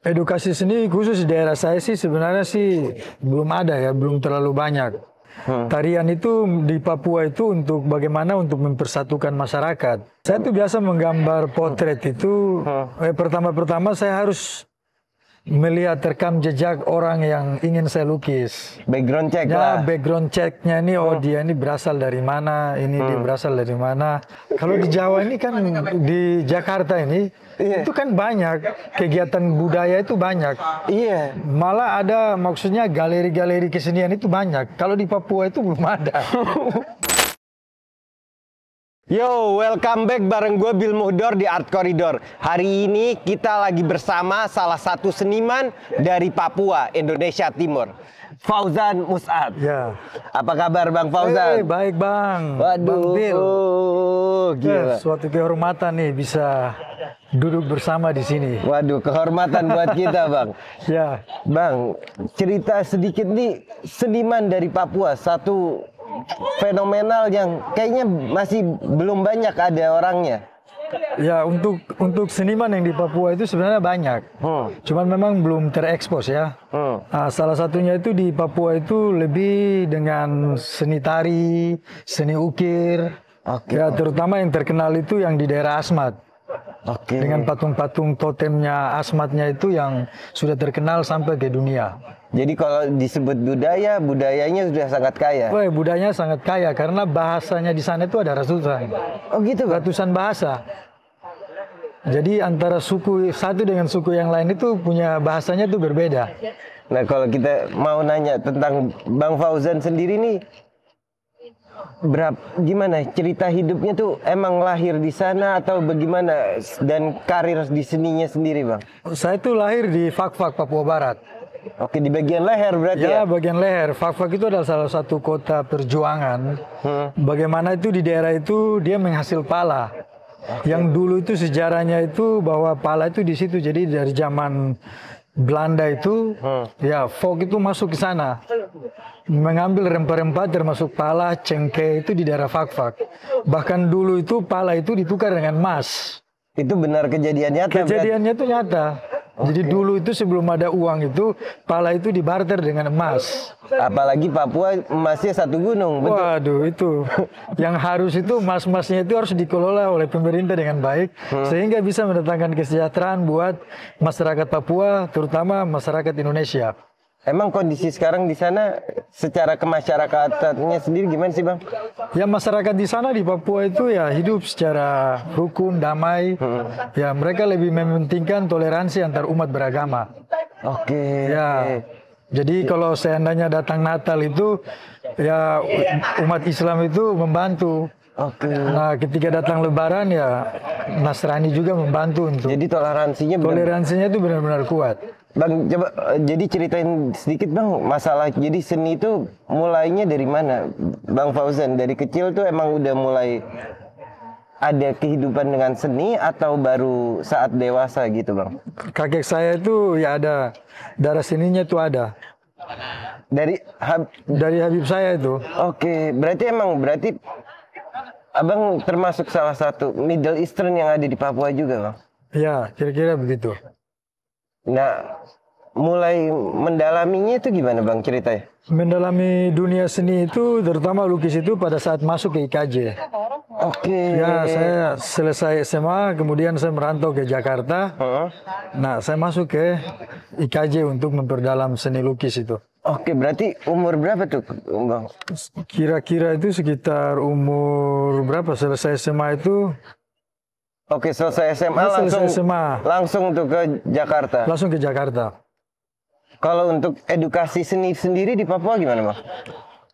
Edukasi seni khusus di daerah saya sih sebenarnya sih belum ada ya, belum terlalu banyak. Hmm. Tarian itu di Papua itu untuk bagaimana untuk mempersatukan masyarakat. Saya tuh biasa menggambar potret itu. Hmm. Eh, pertama-pertama saya harus melihat rekam jejak orang yang ingin saya lukis. Background check ya, lah. background checknya ini oh hmm. dia ini berasal dari mana, ini hmm. dia berasal dari mana. Kalau di Jawa ini kan di Jakarta ini yeah. itu kan banyak kegiatan budaya itu banyak. Iya. Yeah. Malah ada maksudnya galeri-galeri kesenian itu banyak. Kalau di Papua itu belum ada. Yo, welcome back bareng gue Bill Muhdor di Art Corridor. Hari ini kita lagi bersama salah satu seniman dari Papua, Indonesia Timur. Fauzan Musad. Ya. Apa kabar Bang Fauzan? Hey, eh, baik Bang. Waduh. Bang Oh, gila. Yes, eh, suatu kehormatan nih bisa duduk bersama di sini. Waduh, kehormatan buat kita, Bang. ya. Bang, cerita sedikit nih seniman dari Papua, satu fenomenal yang kayaknya masih belum banyak ada orangnya. Ya untuk untuk seniman yang di Papua itu sebenarnya banyak, hmm. cuman memang belum terekspos ya. Hmm. Nah, salah satunya itu di Papua itu lebih dengan seni tari, seni ukir, okay. ya terutama yang terkenal itu yang di daerah Asmat okay. dengan patung-patung totemnya asmatnya itu yang sudah terkenal sampai ke dunia. Jadi kalau disebut budaya, budayanya sudah sangat kaya. Woy, budayanya sangat kaya karena bahasanya di sana itu ada ratusan. Oh gitu, ratusan bahasa. Jadi antara suku satu dengan suku yang lain itu punya bahasanya itu berbeda. Nah, kalau kita mau nanya tentang Bang Fauzan sendiri nih, berapa gimana cerita hidupnya tuh emang lahir di sana atau bagaimana dan karir di seninya sendiri bang? Saya tuh lahir di Fakfak Papua Barat. Oke di bagian leher berarti ya? Ya bagian leher. Fakfak itu adalah salah satu kota perjuangan. Hmm. Bagaimana itu di daerah itu dia menghasil pala. Okay. Yang dulu itu sejarahnya itu bahwa pala itu di situ. Jadi dari zaman Belanda itu hmm. ya fog itu masuk ke sana mengambil rempah-rempah termasuk pala, cengkeh itu di daerah Fakfak. Bahkan dulu itu pala itu ditukar dengan emas. Itu benar kejadian nyata. Kejadiannya itu nyata. Okay. Jadi dulu itu sebelum ada uang itu pala itu dibarter dengan emas. Apalagi Papua emasnya satu gunung. Betul? Waduh itu yang harus itu emas-emasnya itu harus dikelola oleh pemerintah dengan baik hmm. sehingga bisa mendatangkan kesejahteraan buat masyarakat Papua terutama masyarakat Indonesia. Emang kondisi sekarang di sana secara kemasyarakatannya sendiri gimana sih bang? Ya masyarakat di sana di Papua itu ya hidup secara rukun damai. Hmm. Ya mereka lebih mementingkan toleransi antar umat beragama. Oke. Okay. Ya. Jadi ya. kalau seandainya datang Natal itu ya umat Islam itu membantu. Oke. Okay. Nah, ketika datang Lebaran ya Nasrani juga membantu untuk. Jadi toleransinya benar, toleransinya itu benar-benar kuat. Bang, coba eh, jadi ceritain sedikit bang masalah jadi seni itu mulainya dari mana, Bang Fauzan? Dari kecil tuh emang udah mulai ada kehidupan dengan seni atau baru saat dewasa gitu bang? Kakek saya itu ya ada darah seninya tuh ada. Dari Hab dari Habib saya itu. Oke, berarti emang berarti abang termasuk salah satu Middle Eastern yang ada di Papua juga bang? Ya, kira-kira begitu. Nah, mulai mendalaminya itu gimana Bang ceritanya? Mendalami dunia seni itu terutama lukis itu pada saat masuk ke IKJ. Oke. Okay. Ya, saya selesai SMA, kemudian saya merantau ke Jakarta. Uh -huh. Nah, saya masuk ke IKJ untuk memperdalam seni lukis itu. Oke, berarti umur berapa tuh, Bang? Kira-kira itu sekitar umur berapa selesai SMA itu Oke, selesai SMA selesai langsung SMA. langsung tuh ke Jakarta. Langsung ke Jakarta. Kalau untuk edukasi seni sendiri di Papua gimana, Bang?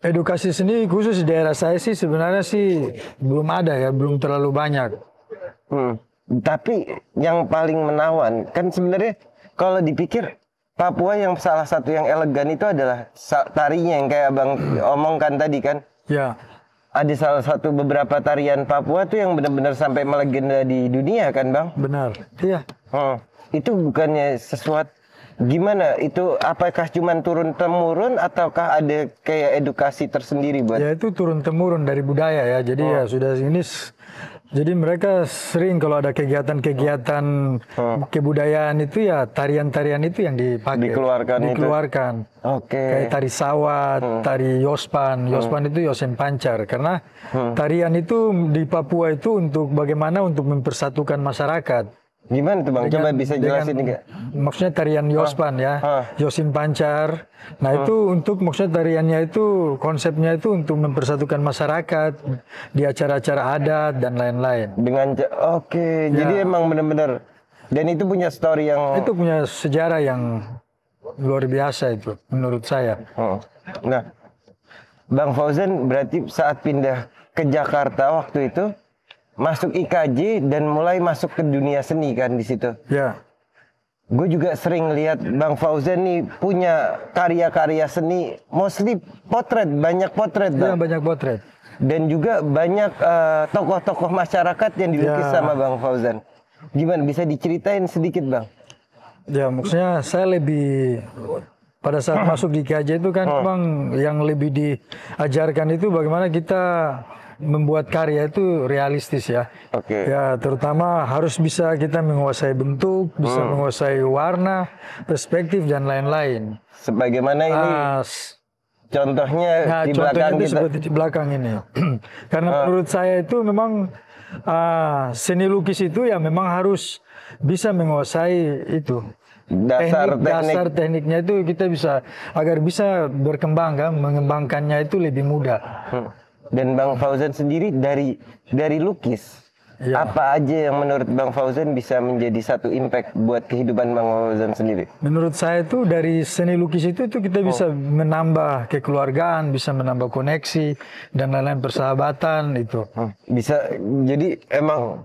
Edukasi seni khusus di daerah saya sih sebenarnya sih belum ada ya, belum terlalu banyak. Hmm. Tapi yang paling menawan kan sebenarnya kalau dipikir Papua yang salah satu yang elegan itu adalah tarinya yang kayak Abang omongkan tadi kan. Ya, ada ah, salah satu beberapa tarian Papua tuh yang benar-benar sampai melegenda di dunia kan bang? Benar, iya. Hmm. Itu bukannya sesuatu gimana itu apakah cuma turun temurun ataukah ada kayak edukasi tersendiri buat? Ya itu turun temurun dari budaya ya. Jadi ya oh. ya sudah ini jadi mereka sering kalau ada kegiatan-kegiatan oh. Oh. kebudayaan itu ya tarian-tarian itu yang dipakai. Dikeluarkan. Ya? Dikeluarkan. Oke. Okay. Kayak tari sawat, hmm. tari yospan. Hmm. Yospan itu yosen pancar karena hmm. tarian itu di Papua itu untuk bagaimana untuk mempersatukan masyarakat. Gimana tuh Bang? Dengan, Coba bisa jelasin enggak? Maksudnya tarian ah. Yospan ah, ya. Ah. Yosin Pancar. Nah, ah. itu untuk maksudnya tariannya itu konsepnya itu untuk mempersatukan masyarakat di acara-acara adat dan lain-lain. Dengan oke, okay. ya. jadi emang benar-benar dan itu punya story yang itu punya sejarah yang luar biasa itu menurut saya. Oh. Nah, Bang Fauzan berarti saat pindah ke Jakarta waktu itu masuk IKJ dan mulai masuk ke dunia seni kan di situ. Ya. Gue juga sering lihat Bang Fauzan nih punya karya-karya seni, mostly potret, banyak potret. Iya, banyak potret. Dan juga banyak tokoh eh, tokoh-tokoh masyarakat yang dilukis ya. sama Bang Fauzan. Gimana bisa diceritain sedikit, Bang? Ya, maksudnya saya lebih pada saat masuk di IKJ itu kan memang yang lebih diajarkan itu bagaimana kita membuat karya itu realistis ya. Oke. Okay. Ya terutama harus bisa kita menguasai bentuk, bisa hmm. menguasai warna, perspektif dan lain-lain. Sebagaimana ini contohnya nah, di belakang itu kita. seperti di belakang ini. Karena ah. menurut saya itu memang uh, seni lukis itu ya memang harus bisa menguasai itu dasar teknik, teknik dasar tekniknya itu kita bisa agar bisa berkembang kan mengembangkannya itu lebih mudah. Hmm dan Bang Fauzan sendiri dari dari lukis Ya. Apa aja yang menurut Bang Fauzan bisa menjadi satu impact buat kehidupan Bang Fauzan sendiri? Menurut saya itu dari seni lukis itu itu kita bisa oh. menambah kekeluargaan, bisa menambah koneksi dan lain-lain persahabatan itu. Hmm. Bisa jadi emang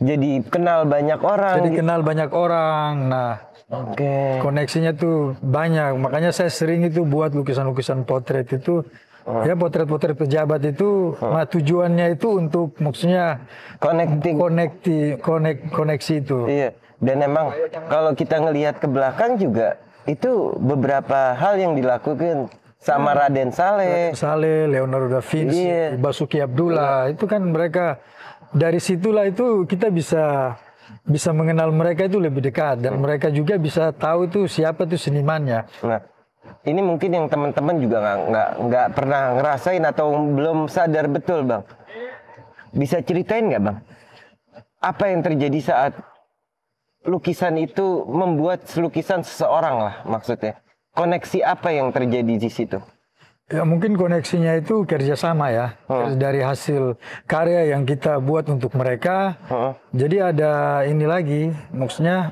jadi kenal banyak orang. Jadi gitu. kenal banyak orang. Nah, oke. Okay. Koneksinya tuh banyak. Makanya saya sering itu buat lukisan-lukisan potret itu Ah. Ya potret-potret pejabat itu, ah. nah tujuannya itu untuk maksudnya connecting, konekti, konek, koneksi itu. Iya. Dan emang kalau kita ngelihat ke belakang juga itu beberapa hal yang dilakukan sama iya. Raden Saleh, Saleh, Leonardo da Vinci, iya. Basuki Abdullah, iya. itu kan mereka dari situlah itu kita bisa bisa mengenal mereka itu lebih dekat dan hmm. mereka juga bisa tahu itu siapa itu senimannya. Nah, ini mungkin yang teman-teman juga nggak nggak pernah ngerasain atau belum sadar betul bang bisa ceritain nggak bang apa yang terjadi saat lukisan itu membuat lukisan seseorang lah maksudnya koneksi apa yang terjadi di situ Ya mungkin koneksinya itu kerjasama ya hmm. dari hasil karya yang kita buat untuk mereka. Hmm. Jadi ada ini lagi, maksudnya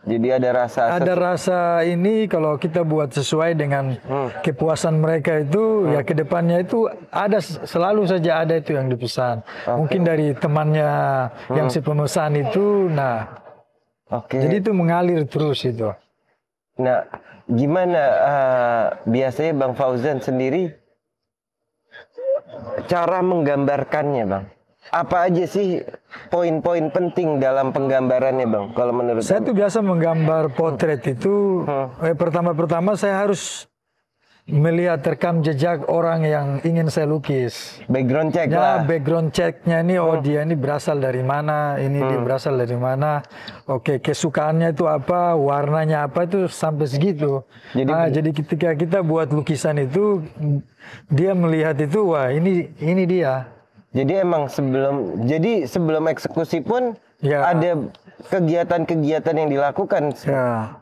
jadi ada rasa ada rasa ini kalau kita buat sesuai dengan hmm. kepuasan mereka itu ya hmm. ya kedepannya itu ada selalu saja ada itu yang dipesan. Okay. Mungkin dari temannya hmm. yang si pemesan itu, nah, okay. jadi itu mengalir terus itu. Nah, gimana uh, biasanya Bang Fauzan sendiri cara menggambarkannya, Bang? apa aja sih poin-poin penting dalam penggambarannya bang? Kalau menurut saya itu biasa menggambar potret itu hmm. Eh, pertama-pertama saya harus melihat rekam jejak orang yang ingin saya lukis. Background check ya, lah. Background checknya ini oh hmm. dia ini berasal dari mana, ini hmm. dia berasal dari mana. Oke, kesukaannya itu apa, warnanya apa itu sampai segitu. Jadi, nah, jadi ketika kita buat lukisan itu dia melihat itu wah ini ini dia. Jadi emang sebelum jadi sebelum eksekusi pun ya. ada kegiatan-kegiatan yang dilakukan. Ya.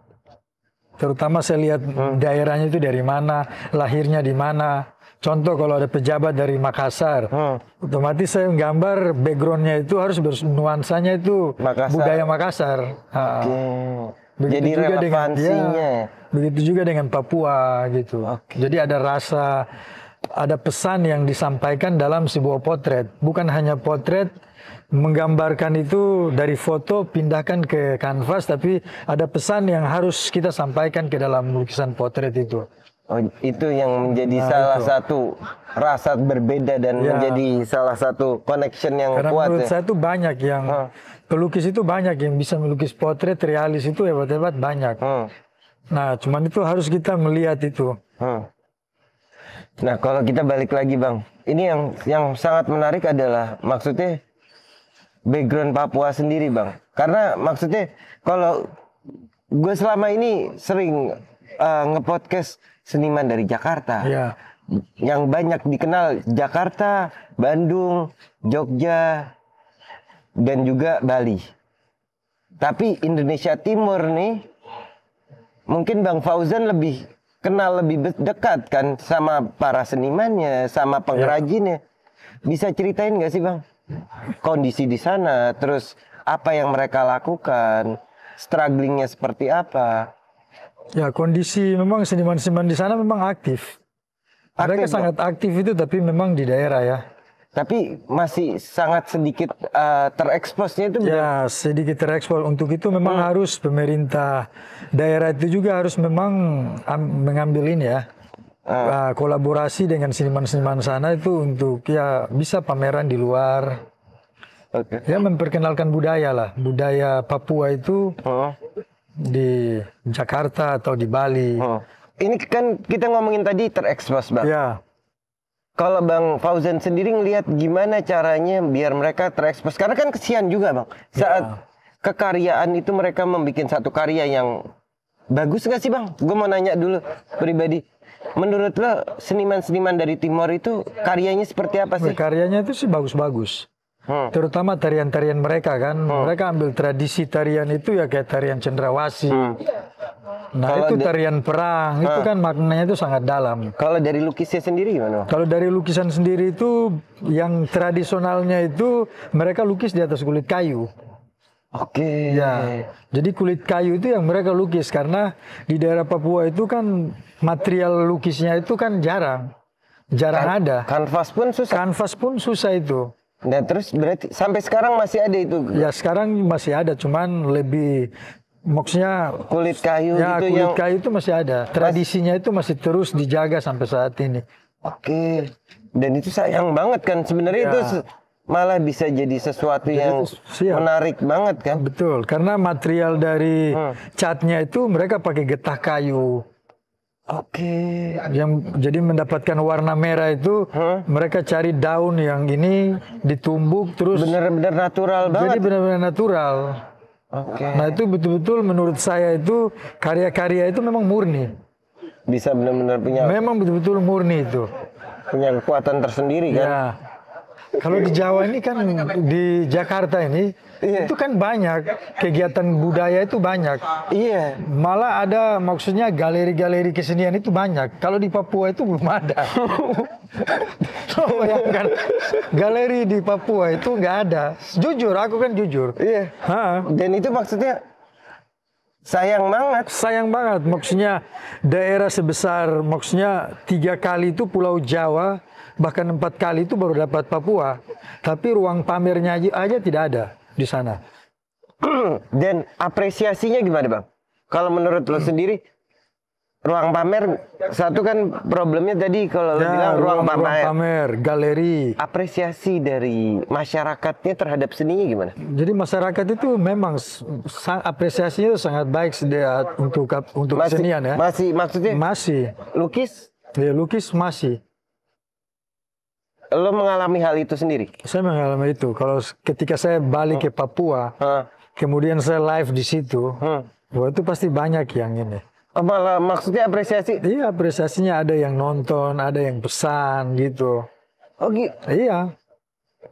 Terutama saya lihat hmm. daerahnya itu dari mana, lahirnya di mana. Contoh kalau ada pejabat dari Makassar, hmm. otomatis saya menggambar backgroundnya itu harus nuansanya itu Makassar. budaya Makassar. Okay. Jadi juga Dengan, ya, begitu juga dengan Papua gitu. Okay. Jadi ada rasa ada pesan yang disampaikan dalam sebuah potret. Bukan hanya potret menggambarkan itu dari foto pindahkan ke kanvas, tapi ada pesan yang harus kita sampaikan ke dalam lukisan potret itu. Oh, itu yang menjadi nah, salah itu. satu rasa berbeda dan ya. menjadi salah satu connection yang Karena kuat. Menurut ya? saya itu banyak yang hmm. pelukis itu banyak yang bisa melukis potret realis itu hebat-hebat banyak. Hmm. Nah, cuman itu harus kita melihat itu. Hmm. Nah, kalau kita balik lagi, Bang. Ini yang yang sangat menarik adalah maksudnya background Papua sendiri, Bang. Karena maksudnya kalau gue selama ini sering uh, ngepodcast seniman dari Jakarta. Iya. Yang banyak dikenal Jakarta, Bandung, Jogja, dan juga Bali. Tapi Indonesia Timur nih mungkin Bang Fauzan lebih kenal lebih dekat kan sama para senimannya, sama ya. pengrajinnya. Bisa ceritain nggak sih bang kondisi di sana, terus apa yang mereka lakukan, strugglingnya seperti apa? Ya kondisi memang seniman-seniman di sana memang aktif. aktif mereka bang. sangat aktif itu tapi memang di daerah ya tapi masih sangat sedikit uh, tereksposnya itu ya sedikit terekspos untuk itu memang hmm. harus pemerintah daerah itu juga harus memang mengambilin mengambil ini ya hmm. Uh, kolaborasi dengan seniman-seniman sana itu untuk ya bisa pameran di luar okay. ya memperkenalkan budaya lah budaya Papua itu hmm. di Jakarta atau di Bali hmm. ini kan kita ngomongin tadi terekspos bang ya kalau Bang Fauzan sendiri ngelihat gimana caranya biar mereka terekspos karena kan kesian juga Bang iya. saat ya. kekaryaan itu mereka membuat satu karya yang bagus nggak sih Bang? Gue mau nanya dulu pribadi menurut lo seniman-seniman dari Timor itu karyanya seperti apa sih? Karyanya itu sih bagus-bagus hmm. terutama tarian-tarian mereka kan hmm. mereka ambil tradisi tarian itu ya kayak tarian cendrawasi hmm. nah kalau itu tarian perang hmm. itu kan maknanya itu sangat dalam kalau dari lukisnya sendiri gimana kalau dari lukisan sendiri itu yang tradisionalnya itu mereka lukis di atas kulit kayu Oke. Okay. Ya. Jadi kulit kayu itu yang mereka lukis karena di daerah Papua itu kan material lukisnya itu kan jarang. Jarang kan, ada. Kanvas pun susah. Kanvas pun susah itu. Nah terus berarti sampai sekarang masih ada itu? Ya sekarang masih ada, cuman lebih maksudnya kulit kayu ya, gitu kulit yang... kayu itu masih ada. Tradisinya itu masih terus dijaga sampai saat ini. Oke, dan itu sayang banget kan sebenarnya ya. itu malah bisa jadi sesuatu jadi, yang siap. menarik banget kan? Betul, karena material dari hmm. catnya itu mereka pakai getah kayu. Oke yang jadi mendapatkan warna merah itu huh? mereka cari daun yang ini ditumbuk terus Benar-benar natural banget. Jadi benar-benar natural. Okay. Nah itu betul-betul menurut saya itu karya-karya itu memang murni. Bisa benar-benar punya. Memang betul-betul murni itu. Punya kekuatan tersendiri kan. Ya. Kalau di Jawa ini kan di Jakarta ini yeah. itu kan banyak kegiatan budaya itu banyak. Iya. Yeah. Malah ada maksudnya galeri-galeri kesenian itu banyak. Kalau di Papua itu belum ada. Lo bayangkan galeri di Papua itu nggak ada. Jujur, aku kan jujur. Iya. Yeah. Dan itu maksudnya Sayang banget. Sayang banget. Maksudnya daerah sebesar, maksudnya tiga kali itu Pulau Jawa, bahkan empat kali itu baru dapat Papua. Tapi ruang pamernya aja, aja tidak ada di sana. Dan apresiasinya gimana bang? Kalau menurut lo sendiri, ruang pamer satu kan problemnya tadi kalau ya, bilang ruang, ruang pamer, pamer galeri apresiasi dari masyarakatnya terhadap seni gimana? Jadi masyarakat itu memang sang, apresiasinya sangat baik untuk untuk masih, kesenian ya. Masih maksudnya? Masih. Lukis? Ya lukis masih. Lo mengalami hal itu sendiri? Saya mengalami itu. Kalau ketika saya balik hmm. ke oh. Papua, hmm. kemudian saya live di situ, hmm. wah itu pasti banyak yang ini apa maksudnya apresiasi? Iya, apresiasinya ada yang nonton, ada yang pesan gitu. Oh gitu. Iya.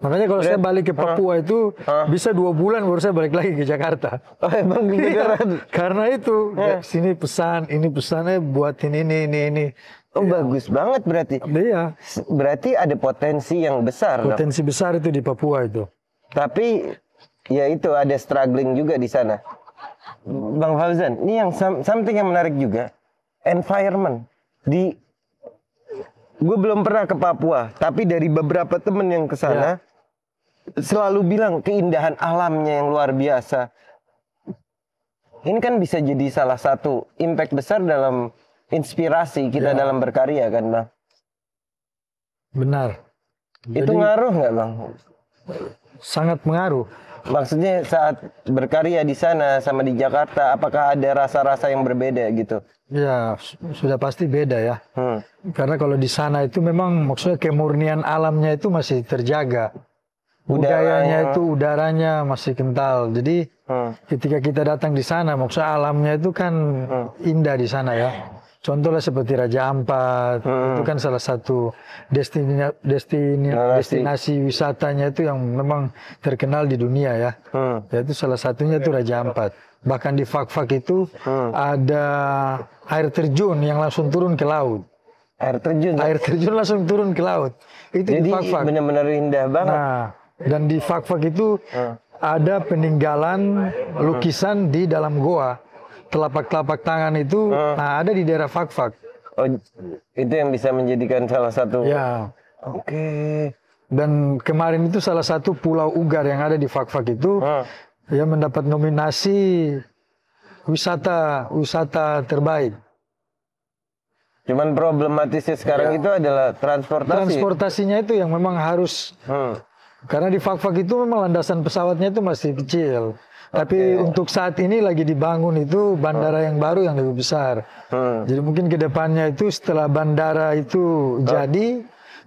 Makanya kalau saya iya. balik ke Papua ah. itu ah. bisa dua bulan baru saya balik lagi ke Jakarta. Oh, emang iya, Karena itu ya, sini pesan, ini pesannya buat ini, ini, ini. ini. Oh iya. bagus banget berarti. Iya. Berarti ada potensi yang besar. Potensi dong. besar itu di Papua itu. Tapi ya itu ada struggling juga di sana. Bang Fauzan, ini yang something yang menarik juga. Environment di gue belum pernah ke Papua, tapi dari beberapa temen yang ke sana ya. selalu bilang keindahan alamnya yang luar biasa. Ini kan bisa jadi salah satu impact besar dalam inspirasi kita ya. dalam berkarya kan, Bang? Benar. Itu ngaruh nggak, Bang? sangat mengaruh. Maksudnya saat berkarya di sana sama di Jakarta, apakah ada rasa-rasa yang berbeda gitu? Ya, sudah pasti beda ya. Hmm. Karena kalau di sana itu memang maksudnya kemurnian alamnya itu masih terjaga. Budayanya udaranya. itu udaranya masih kental. Jadi hmm. ketika kita datang di sana, maksudnya alamnya itu kan hmm. indah di sana ya. Contohlah seperti Raja Ampat, hmm. itu kan salah satu destina, destinasi wisatanya itu yang memang terkenal di dunia ya. Hmm. Yaitu salah satunya itu Raja Ampat. Bahkan di Fak-Fak itu hmm. ada air terjun yang langsung turun ke laut. Air terjun? Air terjun langsung turun ke laut. Itu Jadi, di fak benar-benar indah banget. Nah, dan di Fak-Fak itu hmm. ada peninggalan lukisan hmm. di dalam goa telapak-telapak tangan itu uh. nah, ada di daerah fak-fak. Oh, itu yang bisa menjadikan salah satu. Ya. Oke. Okay. Dan kemarin itu salah satu pulau Ugar yang ada di fak-fak itu uh. ya mendapat nominasi wisata wisata terbaik. Cuman problematisnya sekarang ya. itu adalah transportasi. Transportasinya itu yang memang harus hmm. karena di fak-fak itu memang landasan pesawatnya itu masih kecil. Tapi okay. untuk saat ini lagi dibangun itu bandara hmm. yang baru yang lebih besar. Hmm. Jadi mungkin kedepannya itu setelah bandara itu hmm. jadi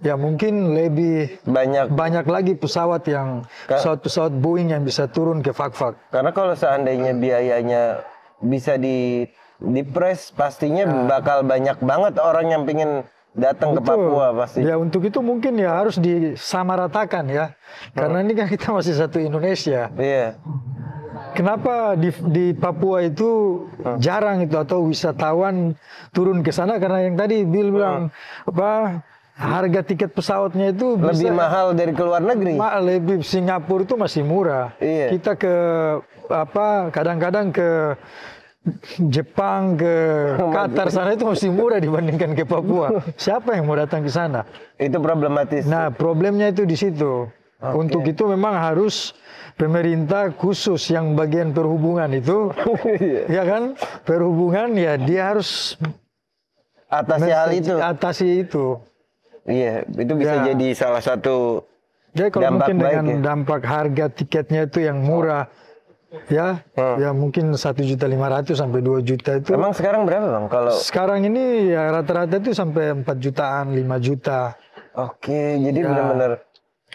ya mungkin lebih banyak banyak lagi pesawat yang pesawat-pesawat Boeing yang bisa turun ke Fakfak. -fak. Karena kalau seandainya biayanya bisa di di press pastinya hmm. bakal banyak banget orang yang pingin datang Betul. ke Papua pasti. Ya untuk itu mungkin ya harus disamaratakan ya. Hmm. Karena ini kan kita masih satu Indonesia. Iya. Yeah. Kenapa di, di Papua itu hmm. jarang itu atau wisatawan turun ke sana karena yang tadi Bill ah. bilang apa harga tiket pesawatnya itu lebih bisa, mahal dari ke luar negeri. Ma lebih Singapura itu masih murah. Iya. Kita ke apa kadang-kadang ke Jepang ke Qatar sana itu masih murah dibandingkan ke Papua. Siapa yang mau datang ke sana? Itu problematis. Nah, problemnya itu di situ. Okay. Untuk itu memang harus pemerintah khusus yang bagian perhubungan itu, ya kan? Perhubungan ya dia harus atasi hal itu. Atasi itu. Iya, itu bisa ya. jadi salah satu jadi kalau dampak mungkin dengan ya? dampak harga tiketnya itu yang murah, ya hmm. ya mungkin satu juta lima ratus sampai dua juta itu emang sekarang berapa bang kalau sekarang ini ya rata-rata itu sampai empat jutaan lima juta oke jadi ya. benar-benar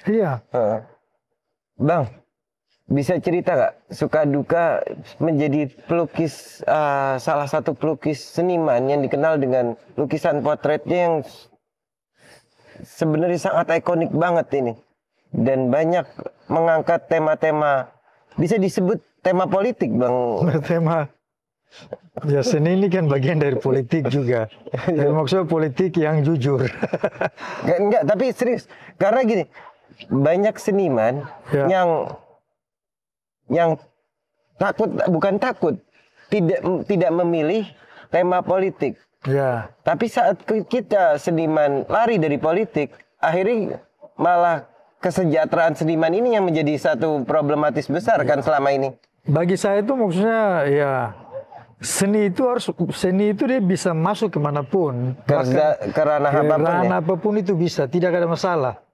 Iya. bang, bisa cerita gak suka duka menjadi pelukis uh, salah satu pelukis seniman yang dikenal dengan lukisan potretnya yang sebenarnya sangat ikonik banget ini dan banyak mengangkat tema-tema bisa disebut tema politik bang tema ya seni ini kan bagian dari politik juga dan iya. maksudnya politik yang jujur enggak, enggak tapi serius karena gini banyak seniman yeah. yang yang takut bukan takut tidak tidak memilih tema politik. Ya. Tapi saat kita seniman lari dari politik, akhirnya malah kesejahteraan seniman ini yang menjadi satu problematis besar yeah. kan selama ini. Bagi saya itu maksudnya ya seni itu harus seni itu dia bisa masuk kemanapun ke, ke ranah apapun, ranah ya? apapun itu bisa tidak ada masalah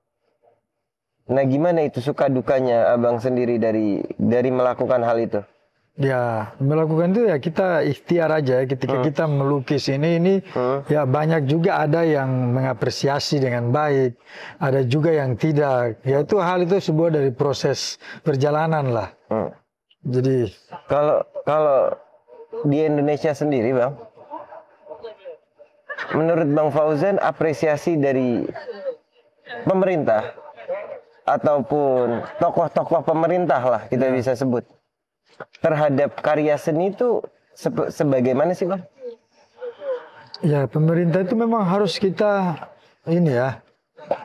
Nah, gimana itu suka dukanya abang sendiri dari dari melakukan hal itu? Ya, melakukan itu ya kita ikhtiar aja ketika hmm. kita melukis ini ini hmm. ya banyak juga ada yang mengapresiasi dengan baik, ada juga yang tidak. Ya itu hal itu sebuah dari proses perjalanan lah. Hmm. Jadi kalau kalau di Indonesia sendiri, Bang, menurut Bang Fauzan apresiasi dari pemerintah ataupun tokoh-tokoh pemerintah lah kita ya. bisa sebut terhadap karya seni itu se sebagaimana sih bang? Ya pemerintah itu memang harus kita ini ya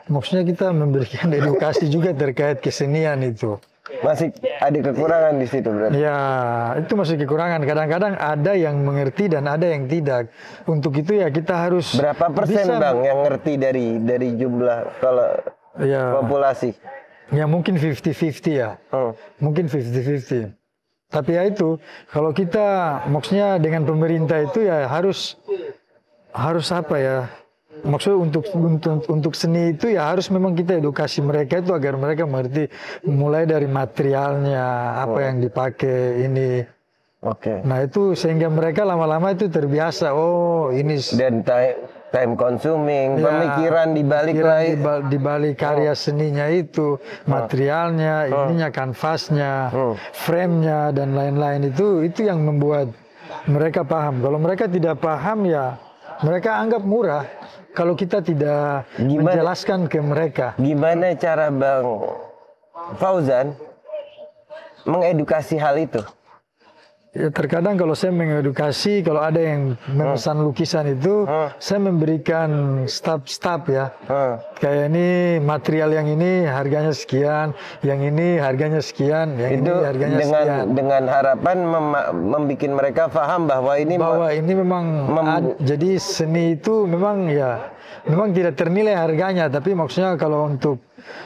maksudnya kita memberikan edukasi juga terkait kesenian itu. Masih ada kekurangan di situ berarti. Ya, itu masih kekurangan. Kadang-kadang ada yang mengerti dan ada yang tidak. Untuk itu ya kita harus Berapa persen bisa... Bang yang ngerti dari dari jumlah kalau ya, populasi? Ya mungkin 50-50 ya. Hmm. Mungkin 50-50. Tapi ya itu, kalau kita maksudnya dengan pemerintah itu ya harus harus apa ya? Maksudnya untuk untuk untuk seni itu ya harus memang kita edukasi mereka itu agar mereka mengerti mulai dari materialnya, apa hmm. yang dipakai ini. Oke. Okay. Nah, itu sehingga mereka lama-lama itu terbiasa. Oh, ini dan time consuming, ya, pemikiran di balik dibalik, ya. balik karya oh. seninya itu, oh. materialnya, oh. ininya kanvasnya, oh. frame dan lain-lain itu itu yang membuat mereka paham. Kalau mereka tidak paham ya mereka anggap murah kalau kita tidak gimana, menjelaskan ke mereka. Gimana cara Bang Fauzan mengedukasi hal itu? Ya, terkadang kalau saya mengedukasi, kalau ada yang memesan lukisan itu, saya memberikan staf-staf ya. Kayak ini material yang ini harganya sekian, yang ini harganya sekian, yang itu ini harganya dengan, sekian. Dengan harapan membuat mereka paham bahwa ini bahwa ini memang mem jadi seni itu memang ya memang tidak ternilai harganya tapi maksudnya kalau untuk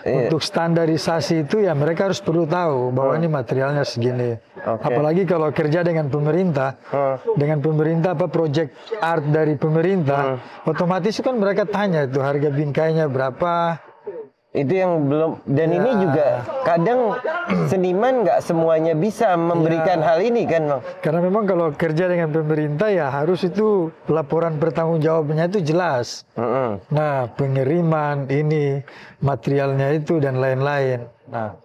yeah. untuk standarisasi itu ya mereka harus perlu tahu bahwa hmm. ini materialnya segini okay. apalagi kalau kerja dengan pemerintah hmm. dengan pemerintah apa project art dari pemerintah hmm. otomatis kan mereka tanya itu harga bingkainya berapa itu yang belum dan ya. ini juga kadang seniman nggak semuanya bisa memberikan ya. hal ini kan bang karena memang kalau kerja dengan pemerintah ya harus itu laporan bertanggung jawabnya itu jelas mm -hmm. nah pengiriman ini materialnya itu dan lain-lain nah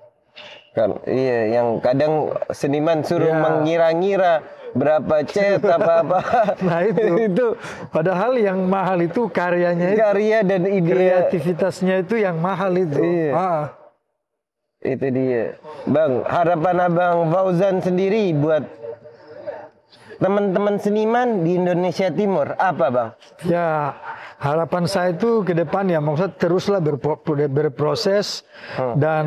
Kan, iya, yang kadang seniman suruh ya. mengira-ngira berapa cet apa apa. Nah itu. itu. Padahal yang mahal itu karyanya. Karya dan ide. Kreativitasnya itu yang mahal itu. Iya. Ah. Itu dia, Bang. Harapan Abang Fauzan sendiri buat teman-teman seniman di Indonesia Timur apa bang? Ya harapan saya itu ke depan ya maksud teruslah berpro berproses hmm. dan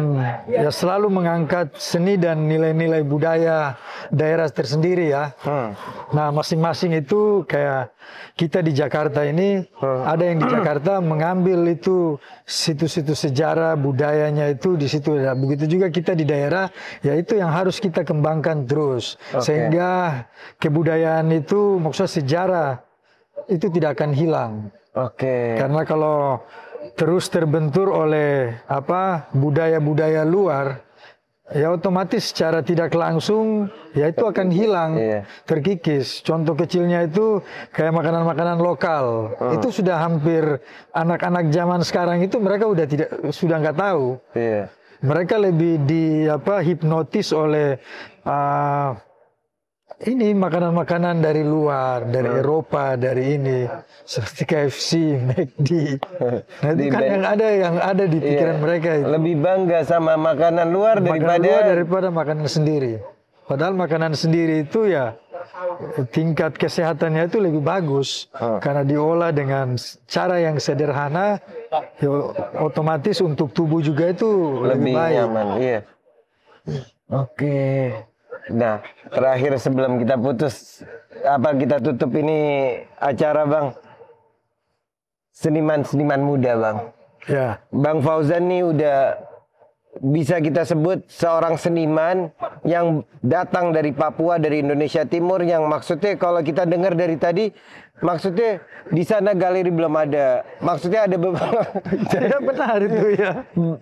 ya selalu mengangkat seni dan nilai-nilai budaya daerah tersendiri ya. Hmm. Nah masing-masing itu kayak kita di Jakarta ini hmm. ada yang di Jakarta mengambil itu situs-situs sejarah budayanya itu di situ. Nah, begitu juga kita di daerah ya itu yang harus kita kembangkan terus okay. sehingga kebutuhan kebudayaan itu maksudnya sejarah itu tidak akan hilang. Oke. Okay. Karena kalau terus terbentur oleh apa budaya-budaya luar, ya otomatis secara tidak langsung ya itu akan hilang yeah. terkikis contoh kecilnya itu kayak makanan-makanan lokal hmm. itu sudah hampir anak-anak zaman sekarang itu mereka udah tidak sudah nggak tahu iya. mereka lebih di apa hipnotis oleh uh, ini makanan-makanan dari luar, dari hmm. Eropa, dari ini seperti KFC, McD. Nah, itu kan yang ada yang ada di iya. pikiran yeah. mereka itu. Lebih bangga sama makanan luar makanan daripada luar daripada makanan sendiri. Padahal makanan sendiri itu ya tingkat kesehatannya itu lebih bagus hmm. karena diolah dengan cara yang sederhana ya otomatis untuk tubuh juga itu lebih, lebih baik. nyaman iya oke okay. Nah, terakhir sebelum kita putus, apa kita tutup ini acara bang? Seniman-seniman muda bang. Ya. Bang Fauzan nih udah bisa kita sebut seorang seniman yang datang dari Papua dari Indonesia Timur yang maksudnya kalau kita dengar dari tadi maksudnya di sana galeri belum ada maksudnya ada beberapa ada benar itu ya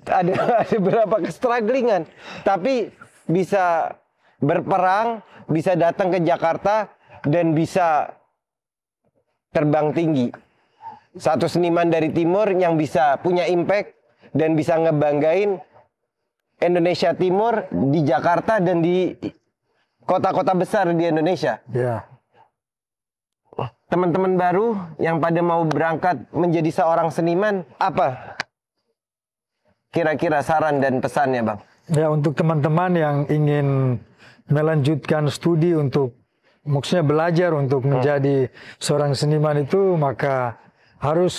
ada ada beberapa kestrugglingan. tapi bisa berperang, bisa datang ke Jakarta dan bisa terbang tinggi. Satu seniman dari timur yang bisa punya impact dan bisa ngebanggain Indonesia Timur di Jakarta dan di kota-kota besar di Indonesia. Yeah. Teman-teman baru yang pada mau berangkat menjadi seorang seniman, apa kira-kira saran dan pesannya, Bang? Ya, untuk teman-teman yang ingin melanjutkan studi untuk maksudnya belajar untuk hmm. menjadi seorang seniman itu maka harus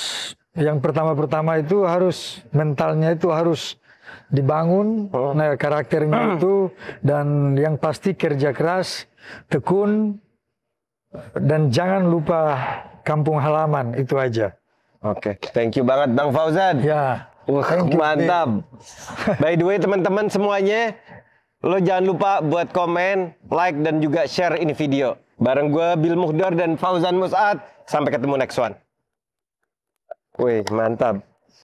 yang pertama-pertama itu harus mentalnya itu harus dibangun hmm. nah karakternya hmm. itu dan yang pasti kerja keras tekun dan jangan lupa kampung halaman itu aja oke okay. thank you banget bang Fauzan ya Wah, mantap. By the way, teman-teman semuanya, Lo jangan lupa buat komen, like, dan juga share ini video. Bareng gue Bill Muhdar dan Fauzan Musad. Sampai ketemu next one. Wih, mantap.